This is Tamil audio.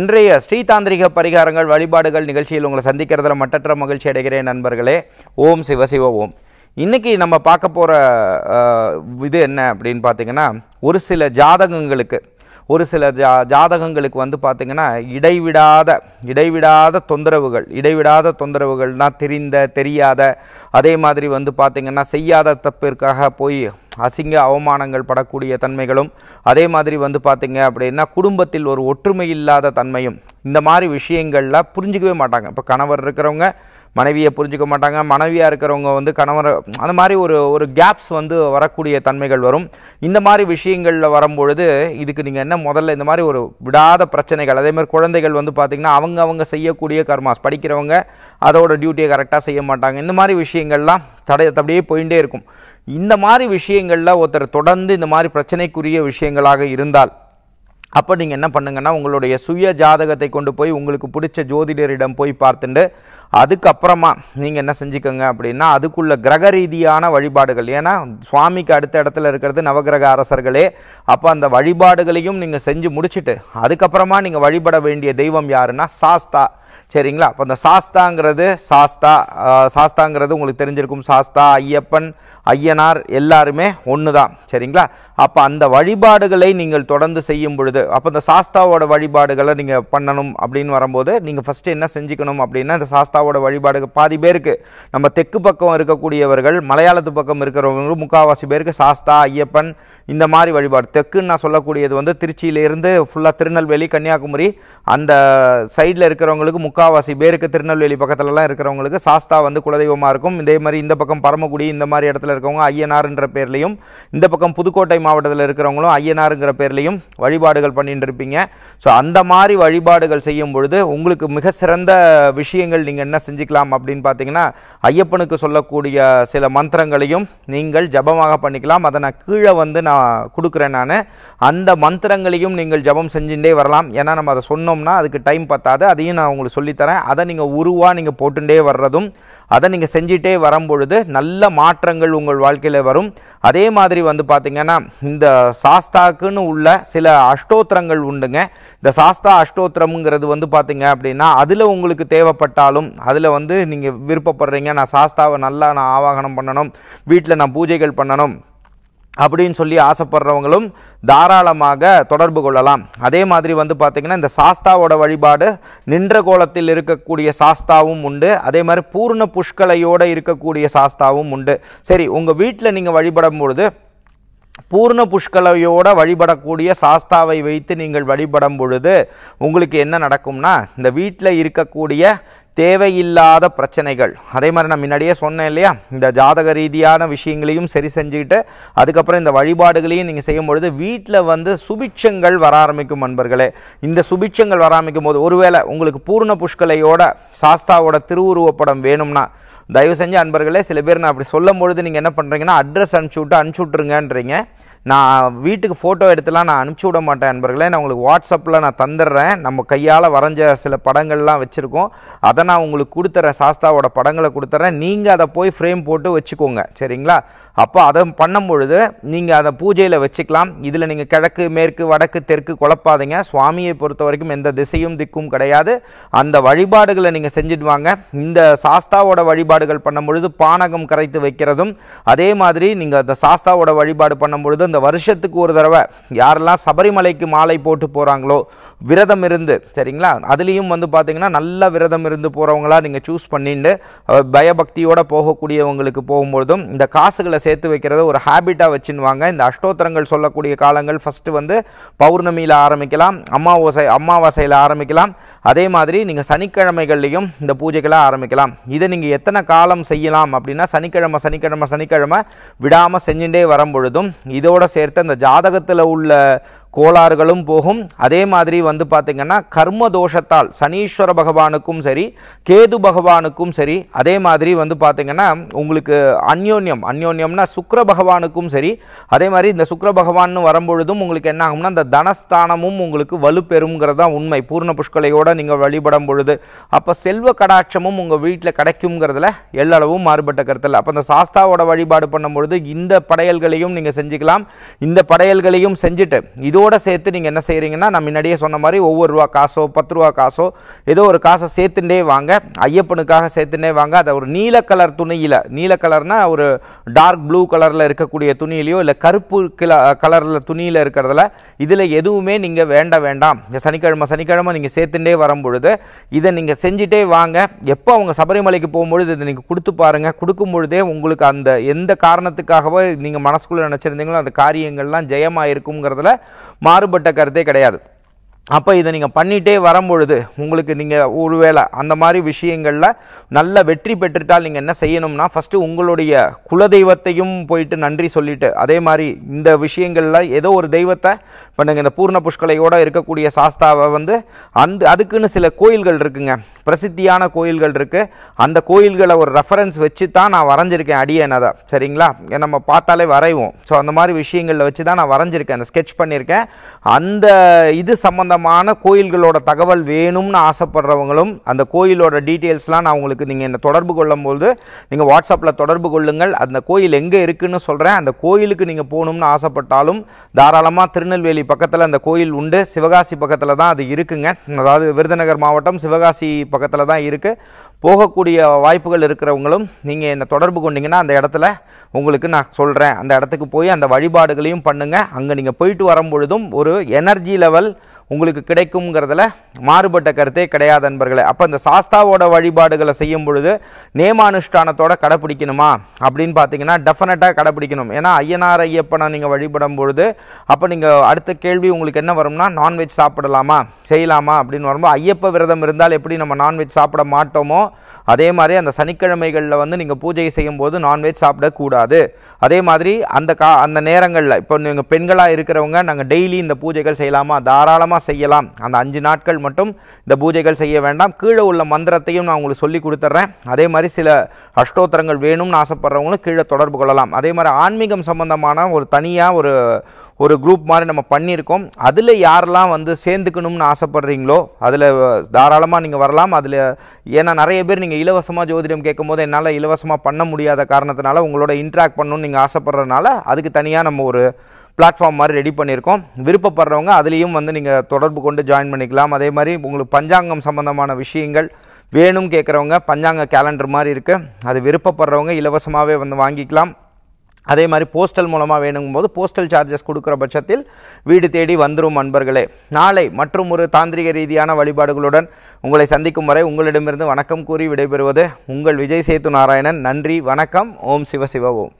இன்றைய ஸ்ரீதாந்திரிக பரிகாரங்கள் வழிபாடுகள் நிகழ்ச்சியில் உங்களை சந்திக்கிறதுல மட்டற்ற மகிழ்ச்சி அடைகிறேன் நண்பர்களே ஓம் சிவசிவ ஓம் இன்றைக்கி நம்ம பார்க்க போகிற இது என்ன அப்படின்னு பார்த்தீங்கன்னா ஒரு சில ஜாதகங்களுக்கு ஒரு சில ஜா ஜாதகங்களுக்கு வந்து பார்த்திங்கன்னா இடைவிடாத இடைவிடாத தொந்தரவுகள் இடைவிடாத தொந்தரவுகள்னால் தெரிந்த தெரியாத அதே மாதிரி வந்து பார்த்திங்கன்னா செய்யாத தப்பிற்காக போய் அசிங்க அவமானங்கள் படக்கூடிய தன்மைகளும் அதே மாதிரி வந்து பார்த்திங்க அப்படின்னா குடும்பத்தில் ஒரு ஒற்றுமை இல்லாத தன்மையும் இந்த மாதிரி விஷயங்கள்லாம் புரிஞ்சிக்கவே மாட்டாங்க இப்போ கணவர் இருக்கிறவங்க மனைவியை புரிஞ்சுக்க மாட்டாங்க மனைவியாக இருக்கிறவங்க வந்து கணவரை அந்த மாதிரி ஒரு ஒரு கேப்ஸ் வந்து வரக்கூடிய தன்மைகள் வரும் இந்த மாதிரி விஷயங்களில் வரும்பொழுது இதுக்கு நீங்கள் என்ன முதல்ல இந்த மாதிரி ஒரு விடாத பிரச்சனைகள் அதேமாதிரி குழந்தைகள் வந்து பார்த்திங்கன்னா அவங்க அவங்க செய்யக்கூடிய கர்மாஸ் படிக்கிறவங்க அதோட டியூட்டியை கரெக்டாக செய்ய மாட்டாங்க இந்த மாதிரி விஷயங்கள்லாம் தடை அப்படியே போயிட்டே இருக்கும் இந்த மாதிரி விஷயங்களில் ஒருத்தர் தொடர்ந்து இந்த மாதிரி பிரச்சனைக்குரிய விஷயங்களாக இருந்தால் அப்போ நீங்கள் என்ன பண்ணுங்கன்னா உங்களுடைய சுய ஜாதகத்தை கொண்டு போய் உங்களுக்கு பிடிச்ச ஜோதிடரிடம் போய் பார்த்துட்டு அதுக்கப்புறமா நீங்கள் என்ன செஞ்சுக்கோங்க அப்படின்னா அதுக்குள்ள கிரக ரீதியான வழிபாடுகள் ஏன்னா சுவாமிக்கு அடுத்த இடத்துல இருக்கிறது நவகிரக அரசர்களே அப்போ அந்த வழிபாடுகளையும் நீங்கள் செஞ்சு முடிச்சுட்டு அதுக்கப்புறமா நீங்கள் வழிபட வேண்டிய தெய்வம் யாருன்னா சாஸ்தா சரிங்களா அப்போ அந்த சாஸ்தாங்கிறது சாஸ்தா சாஸ்தாங்கிறது உங்களுக்கு தெரிஞ்சிருக்கும் சாஸ்தா ஐயப்பன் ஐயனார் எல்லாருமே ஒன்று தான் சரிங்களா அப்போ அந்த வழிபாடுகளை நீங்கள் தொடர்ந்து செய்யும் பொழுது அப்போ இந்த சாஸ்தாவோட வழிபாடுகளை நீங்கள் பண்ணணும் அப்படின்னு வரும்போது நீங்கள் ஃபஸ்ட்டு என்ன செஞ்சுக்கணும் அப்படின்னா இந்த சாஸ்தாவோட வழிபாடுகள் பாதி பேருக்கு நம்ம தெற்கு பக்கம் இருக்கக்கூடியவர்கள் மலையாளத்து பக்கம் இருக்கிறவங்க முக்கால்வாசி பேருக்கு சாஸ்தா ஐயப்பன் இந்த மாதிரி வழிபாடு தெக்குன்னு நான் சொல்லக்கூடியது வந்து திருச்சியிலேருந்து ஃபுல்லாக திருநெல்வேலி கன்னியாகுமரி அந்த சைடில் இருக்கிறவங்களுக்கு முக்காவாசி பேருக்கு திருநெல்வேலி பக்கத்துலலாம் இருக்கிறவங்களுக்கு சாஸ்தா வந்து குலதெய்வமாக இருக்கும் இதே மாதிரி இந்த பக்கம் பரமக்குடி இந்த மாதிரி இடத்துல இருக்கிறவங்க ஐயனார்ன்ற பேர்லேயும் இந்த பக்கம் புதுக்கோட்டை மாவட்டத்தில் இருக்கிறவங்களும் ஐயனாருங்கிற பேர்லேயும் வழிபாடுகள் பண்ணிட்டு இருப்பீங்க ஸோ அந்த மாதிரி வழிபாடுகள் செய்யும் பொழுது உங்களுக்கு மிக சிறந்த விஷயங்கள் நீங்கள் என்ன செஞ்சுக்கலாம் அப்படின்னு பார்த்தீங்கன்னா ஐயப்பனுக்கு சொல்லக்கூடிய சில மந்திரங்களையும் நீங்கள் ஜபமாக பண்ணிக்கலாம் அதை நான் கீழே வந்து நான் கொடுக்குறேன் நான் அந்த மந்திரங்களையும் நீங்கள் ஜபம் செஞ்சுட்டே வரலாம் ஏன்னா நம்ம அதை சொன்னோம்னா அதுக்கு டைம் பத்தாது அதையும் நான் உங்களுக்கு சொல்லித்தரேன் அதை நீங்கள் உருவாக நீங்கள் போட்டுட்டே வர்றதும் அதை நீங்கள் செஞ்சிட்டே வரும்பொழுது நல்ல மாற்றங்கள் உங்கள் வாழ்க்கையில் வரும் அதே மாதிரி வந்து பார்த்திங்கன்னா இந்த சாஸ்தாக்குன்னு உள்ள சில அஷ்டோத்திரங்கள் உண்டுங்க இந்த சாஸ்தா அஷ்டோத்திரம்ங்கிறது வந்து பார்த்திங்க அப்படின்னா அதில் உங்களுக்கு தேவைப்பட்டாலும் அதில் வந்து நீங்கள் விருப்பப்படுறீங்க நான் சாஸ்தாவை நல்லா நான் ஆவாகனம் பண்ணணும் வீட்டில் நான் பூஜைகள் பண்ணணும் அப்படின்னு சொல்லி ஆசைப்படுறவங்களும் தாராளமாக தொடர்பு கொள்ளலாம் அதே மாதிரி வந்து பார்த்திங்கன்னா இந்த சாஸ்தாவோட வழிபாடு நின்ற கோலத்தில் இருக்கக்கூடிய சாஸ்தாவும் உண்டு அதே மாதிரி பூர்ண புஷ்கலையோடு இருக்கக்கூடிய சாஸ்தாவும் உண்டு சரி உங்கள் வீட்டில் நீங்கள் வழிபடும் பொழுது பூர்ண புஷ்கலையோடு வழிபடக்கூடிய சாஸ்தாவை வைத்து நீங்கள் வழிபடும் பொழுது உங்களுக்கு என்ன நடக்கும்னா இந்த வீட்டில் இருக்கக்கூடிய தேவையில்லாத பிரச்சனைகள் அதே மாதிரி நான் முன்னாடியே சொன்னேன் இல்லையா இந்த ஜாதக ரீதியான விஷயங்களையும் சரி செஞ்சுக்கிட்டு அதுக்கப்புறம் இந்த வழிபாடுகளையும் நீங்கள் செய்யும் பொழுது வீட்டில் வந்து சுபிட்சங்கள் வர ஆரம்பிக்கும் நண்பர்களே இந்த சுபிட்சங்கள் வர ஆரம்பிக்கும் போது ஒருவேளை உங்களுக்கு பூர்ண புஷ்கலையோட சாஸ்தாவோட திருவுருவப்படம் வேணும்னா தயவு செஞ்சு அன்பர்களே சில பேர் நான் அப்படி சொல்லும் பொழுது நீங்கள் என்ன பண்ணுறீங்கன்னா அட்ரஸ் அனுப்பிச்சி விட்டு அனுப்பிச்சி விட்ருங்கன்றீங்க நான் வீட்டுக்கு ஃபோட்டோ எடுத்துலாம் நான் அனுப்பிச்சி விட மாட்டேன் நண்பர்களே நான் உங்களுக்கு வாட்ஸ்அப்பில் நான் தந்துடுறேன் நம்ம கையால் வரைஞ்ச சில படங்கள்லாம் வச்சுருக்கோம் அதை நான் உங்களுக்கு கொடுத்துறேன் சாஸ்தாவோட படங்களை கொடுத்துட்றேன் நீங்கள் அதை போய் ஃப்ரேம் போட்டு வச்சுக்கோங்க சரிங்களா அப்போ அதை பண்ணும் பொழுது நீங்கள் அதை பூஜையில் வச்சுக்கலாம் இதில் நீங்கள் கிழக்கு மேற்கு வடக்கு தெற்கு குழப்பாதீங்க சுவாமியை பொறுத்த வரைக்கும் எந்த திசையும் திக்கும் கிடையாது அந்த வழிபாடுகளை நீங்கள் செஞ்சுட்டு வாங்க இந்த சாஸ்தாவோட வழிபாடுகள் பண்ணும் பொழுது பானகம் கரைத்து வைக்கிறதும் அதே மாதிரி நீங்கள் அந்த சாஸ்தாவோட வழிபாடு பண்ணும் பொழுது அந்த வருஷத்துக்கு ஒரு தடவை யாரெல்லாம் சபரிமலைக்கு மாலை போட்டு போகிறாங்களோ விரதம் இருந்து சரிங்களா அதுலேயும் வந்து பார்த்தீங்கன்னா நல்ல விரதம் இருந்து போகிறவங்களா நீங்கள் சூஸ் பண்ணிட்டு பயபக்தியோடு போகக்கூடியவங்களுக்கு போகும்பொழுதும் இந்த காசுகளை சேர்த்து வைக்கிறத ஒரு ஹேபிட்டாக வச்சுன்னு இந்த அஷ்டோத்தரங்கள் சொல்லக்கூடிய காலங்கள் ஃபஸ்ட்டு வந்து பௌர்ணமியில் ஆரம்பிக்கலாம் அம்மாவாசை அம்மாவாசையில் ஆரம்பிக்கலாம் அதே மாதிரி நீங்கள் சனிக்கிழமைகள்லையும் இந்த பூஜைகளை ஆரம்பிக்கலாம் இதை நீங்கள் எத்தனை காலம் செய்யலாம் அப்படின்னா சனிக்கிழமை சனிக்கிழமை சனிக்கிழமை விடாமல் செஞ்சுட்டே வரும் பொழுதும் இதோடு சேர்த்து அந்த ஜாதகத்தில் உள்ள கோளாறுகளும் போகும் அதே மாதிரி வந்து பார்த்திங்கன்னா கர்ம தோஷத்தால் சனீஸ்வர பகவானுக்கும் சரி கேது பகவானுக்கும் சரி அதே மாதிரி வந்து பார்த்திங்கன்னா உங்களுக்கு அந்யோன்யம் அந்யோன்யம்னா சுக்கர பகவானுக்கும் சரி அதே மாதிரி இந்த சுக்கர பகவான் வரும்பொழுதும் உங்களுக்கு என்ன ஆகும்னா இந்த தனஸ்தானமும் உங்களுக்கு வலுப்பெறுங்கிறதா தான் உண்மை பூர்ண புஷ்களையோடு நீங்கள் வழிபடும் பொழுது அப்போ செல்வ கடாட்சமும் உங்கள் வீட்டில் கிடைக்குங்கிறதுல எல்லளவும் மாறுபட்ட கருத்தில் அப்போ இந்த சாஸ்தாவோட வழிபாடு பண்ணும்பொழுது இந்த படையல்களையும் நீங்கள் செஞ்சுக்கலாம் இந்த படையல்களையும் செஞ்சுட்டு இது இதோட சேர்த்து நீங்கள் என்ன செய்கிறீங்கன்னா நான் முன்னாடியே சொன்ன மாதிரி ஒவ்வொரு ரூபா காசோ பத்து ரூபா காசோ ஏதோ ஒரு காசை சேர்த்துட்டே வாங்க ஐயப்பனுக்காக சேர்த்துட்டே வாங்க அதை ஒரு நீல கலர் துணியில் நீல கலர்னால் ஒரு டார்க் ப்ளூ கலரில் இருக்கக்கூடிய துணியிலையோ இல்லை கருப்பு கில கலரில் துணியில் இருக்கிறதுல இதில் எதுவுமே நீங்கள் வேண்ட வேண்டாம் சனிக்கிழமை சனிக்கிழமை நீங்கள் சேர்த்துட்டே வரும்பொழுது இதை நீங்கள் செஞ்சுட்டே வாங்க எப்போ அவங்க சபரிமலைக்கு போகும்பொழுது இதை நீங்கள் கொடுத்து பாருங்கள் கொடுக்கும் பொழுதே உங்களுக்கு அந்த எந்த காரணத்துக்காகவோ நீங்கள் மனசுக்குள்ளே நினச்சிருந்தீங்களோ அந்த காரியங்கள்லாம் ஜெயமாக இருக்குங்கிறதுல மாறுபட்ட கருத்தே கிடையாது அப்போ இதை நீங்கள் பண்ணிகிட்டே வரும்பொழுது உங்களுக்கு நீங்கள் ஒருவேளை அந்த மாதிரி விஷயங்களில் நல்ல வெற்றி பெற்றுட்டால் நீங்கள் என்ன செய்யணும்னா ஃபஸ்ட்டு உங்களுடைய குலதெய்வத்தையும் போயிட்டு நன்றி சொல்லிவிட்டு அதே மாதிரி இந்த விஷயங்களில் ஏதோ ஒரு தெய்வத்தை இப்போ நீங்கள் இந்த பூர்ண புஷ்கலையோடு இருக்கக்கூடிய சாஸ்தாவை வந்து அந்த அதுக்குன்னு சில கோயில்கள் இருக்குங்க பிரசித்தியான கோயில்கள் இருக்குது அந்த கோயில்களை ஒரு ரெஃபரன்ஸ் வச்சு தான் நான் வரைஞ்சிருக்கேன் அடியேன் சரிங்களா நம்ம பார்த்தாலே வரைவோம் ஸோ அந்த மாதிரி விஷயங்களில் வச்சு தான் நான் வரைஞ்சிருக்கேன் அந்த ஸ்கெட்ச் பண்ணியிருக்கேன் அந்த இது சம்மந்தம் சம்பந்தமான கோயில்களோட தகவல் வேணும்னு ஆசைப்படுறவங்களும் அந்த கோயிலோட டீட்டெயில்ஸ்லாம் நான் உங்களுக்கு நீங்கள் என்னை தொடர்பு கொள்ளும்போது நீங்கள் வாட்ஸ்அப்பில் தொடர்பு கொள்ளுங்கள் அந்த கோயில் எங்கே இருக்குதுன்னு சொல்கிறேன் அந்த கோயிலுக்கு நீங்கள் போகணும்னு ஆசைப்பட்டாலும் தாராளமாக திருநெல்வேலி பக்கத்தில் அந்த கோயில் உண்டு சிவகாசி பக்கத்தில் தான் அது இருக்குங்க அதாவது விருதுநகர் மாவட்டம் சிவகாசி பக்கத்தில் தான் இருக்குது போகக்கூடிய வாய்ப்புகள் இருக்கிறவங்களும் நீங்கள் என்னை தொடர்பு கொண்டிங்கன்னா அந்த இடத்துல உங்களுக்கு நான் சொல்கிறேன் அந்த இடத்துக்கு போய் அந்த வழிபாடுகளையும் பண்ணுங்கள் அங்கே நீங்கள் போயிட்டு வரும்பொழுதும் ஒரு எனர்ஜி லெவல் உங்களுக்கு கிடைக்கும்ங்கிறதுல மாறுபட்ட கருத்தே கிடையாது நண்பர்களே அப்போ இந்த சாஸ்தாவோட வழிபாடுகளை செய்யும் பொழுது நேமானுஷ்டானத்தோட கடைப்பிடிக்கணுமா அப்படின்னு பார்த்தீங்கன்னா டெஃபினட்டாக கடைப்பிடிக்கணும் ஏன்னா ஐயனார் ஐயப்பனை நீங்கள் வழிபடும் பொழுது அப்போ நீங்கள் அடுத்த கேள்வி உங்களுக்கு என்ன வரும்னா நான்வெஜ் சாப்பிடலாமா செய்யலாமா அப்படின்னு வரும்போது ஐயப்ப விரதம் இருந்தால் எப்படி நம்ம நான்வெஜ் சாப்பிட மாட்டோமோ அதே மாதிரி அந்த சனிக்கிழமைகளில் வந்து நீங்கள் பூஜை செய்யும்போது நான்வெஜ் சாப்பிடக்கூடாது அதே மாதிரி அந்த கா அந்த நேரங்களில் இப்போ நீங்கள் பெண்களாக இருக்கிறவங்க நாங்கள் டெய்லி இந்த பூஜைகள் செய்யலாமா தாராளமாக செய்யலாம் அந்த அஞ்சு நாட்கள் மட்டும் இந்த பூஜைகள் செய்ய வேண்டாம் கீழே உள்ள மந்திரத்தையும் நான் உங்களுக்கு சொல்லி கொடுத்துட்றேன் அதே மாதிரி சில அஷ்டோத்திரங்கள் வேணும்னு ஆசைப்படுறவங்களும் கீழே தொடர்பு கொள்ளலாம் அதே மாதிரி ஆன்மீகம் சம்பந்தமான ஒரு தனியாக ஒரு ஒரு குரூப் மாதிரி நம்ம பண்ணியிருக்கோம் அதில் யாரெல்லாம் வந்து சேர்ந்துக்கணும்னு ஆசைப்பட்றீங்களோ அதில் தாராளமாக நீங்கள் வரலாம் அதில் ஏன்னா நிறைய பேர் நீங்கள் இலவசமாக ஜோதிடம் போது என்னால் இலவசமாக பண்ண முடியாத காரணத்தினால உங்களோட இன்ட்ராக்ட் பண்ணணும்னு நீங்கள் ஆசைப்பட்றதுனால அதுக்கு தனியாக நம்ம ஒரு பிளாட்ஃபார்ம் மாதிரி ரெடி பண்ணியிருக்கோம் விருப்பப்படுறவங்க அதுலேயும் வந்து நீங்கள் தொடர்பு கொண்டு ஜாயின் பண்ணிக்கலாம் அதே மாதிரி உங்களுக்கு பஞ்சாங்கம் சம்மந்தமான விஷயங்கள் வேணும் கேட்குறவங்க பஞ்சாங்க கேலண்டர் மாதிரி இருக்குது அது விருப்பப்படுறவங்க இலவசமாகவே வந்து வாங்கிக்கலாம் அதே மாதிரி போஸ்டல் மூலமாக வேணுங்கும் போது போஸ்டல் சார்ஜஸ் கொடுக்குற பட்சத்தில் வீடு தேடி வந்துடும் அன்பர்களே நாளை மற்றும் ஒரு தாந்திரிக ரீதியான வழிபாடுகளுடன் உங்களை சந்திக்கும் வரை உங்களிடமிருந்து வணக்கம் கூறி விடைபெறுவது உங்கள் விஜய் சேத்து நாராயணன் நன்றி வணக்கம் ஓம் சிவ சிவ ஓம்